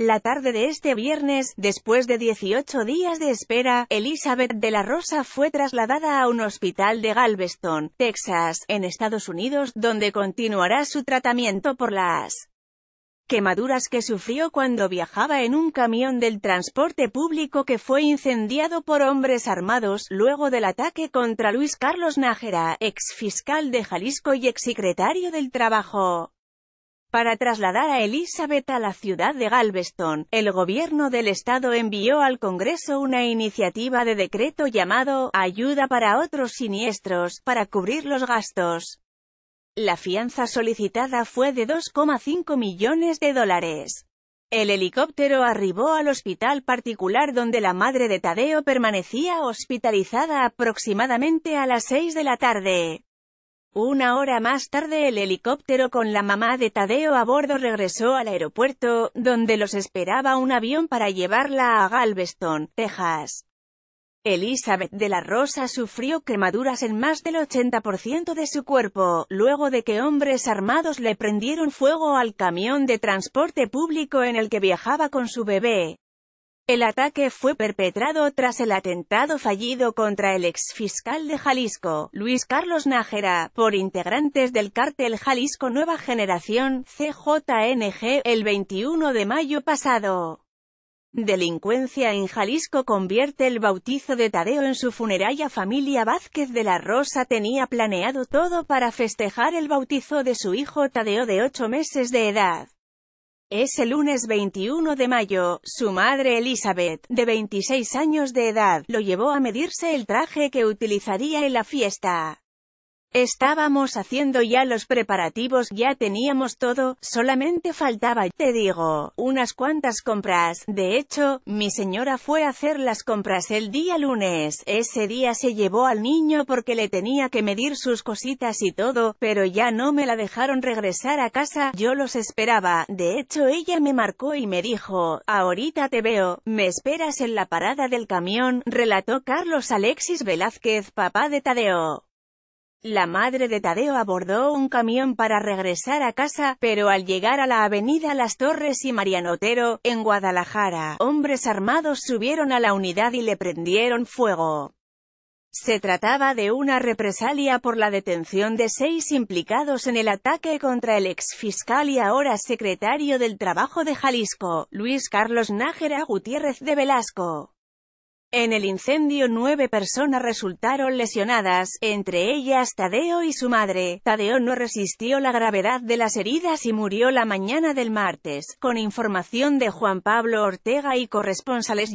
La tarde de este viernes, después de 18 días de espera, Elizabeth de la Rosa fue trasladada a un hospital de Galveston, Texas, en Estados Unidos, donde continuará su tratamiento por las quemaduras que sufrió cuando viajaba en un camión del transporte público que fue incendiado por hombres armados, luego del ataque contra Luis Carlos Nájera, ex fiscal de Jalisco y exsecretario del Trabajo. Para trasladar a Elizabeth a la ciudad de Galveston, el gobierno del estado envió al Congreso una iniciativa de decreto llamado «Ayuda para otros siniestros», para cubrir los gastos. La fianza solicitada fue de 2,5 millones de dólares. El helicóptero arribó al hospital particular donde la madre de Tadeo permanecía hospitalizada aproximadamente a las 6 de la tarde. Una hora más tarde el helicóptero con la mamá de Tadeo a bordo regresó al aeropuerto, donde los esperaba un avión para llevarla a Galveston, Texas. Elizabeth de la Rosa sufrió quemaduras en más del 80% de su cuerpo, luego de que hombres armados le prendieron fuego al camión de transporte público en el que viajaba con su bebé. El ataque fue perpetrado tras el atentado fallido contra el exfiscal de Jalisco, Luis Carlos Nájera, por integrantes del cártel Jalisco Nueva Generación, CJNG, el 21 de mayo pasado. Delincuencia en Jalisco convierte el bautizo de Tadeo en su funeraria Familia Vázquez de la Rosa tenía planeado todo para festejar el bautizo de su hijo Tadeo de 8 meses de edad. Ese lunes 21 de mayo, su madre Elizabeth, de 26 años de edad, lo llevó a medirse el traje que utilizaría en la fiesta. Estábamos haciendo ya los preparativos, ya teníamos todo, solamente faltaba, te digo, unas cuantas compras. De hecho, mi señora fue a hacer las compras el día lunes. Ese día se llevó al niño porque le tenía que medir sus cositas y todo, pero ya no me la dejaron regresar a casa, yo los esperaba. De hecho ella me marcó y me dijo, ahorita te veo, me esperas en la parada del camión, relató Carlos Alexis Velázquez, papá de Tadeo. La madre de Tadeo abordó un camión para regresar a casa, pero al llegar a la avenida Las Torres y Marianotero, en Guadalajara, hombres armados subieron a la unidad y le prendieron fuego. Se trataba de una represalia por la detención de seis implicados en el ataque contra el exfiscal y ahora secretario del Trabajo de Jalisco, Luis Carlos Nájera Gutiérrez de Velasco. En el incendio nueve personas resultaron lesionadas, entre ellas Tadeo y su madre. Tadeo no resistió la gravedad de las heridas y murió la mañana del martes, con información de Juan Pablo Ortega y corresponsales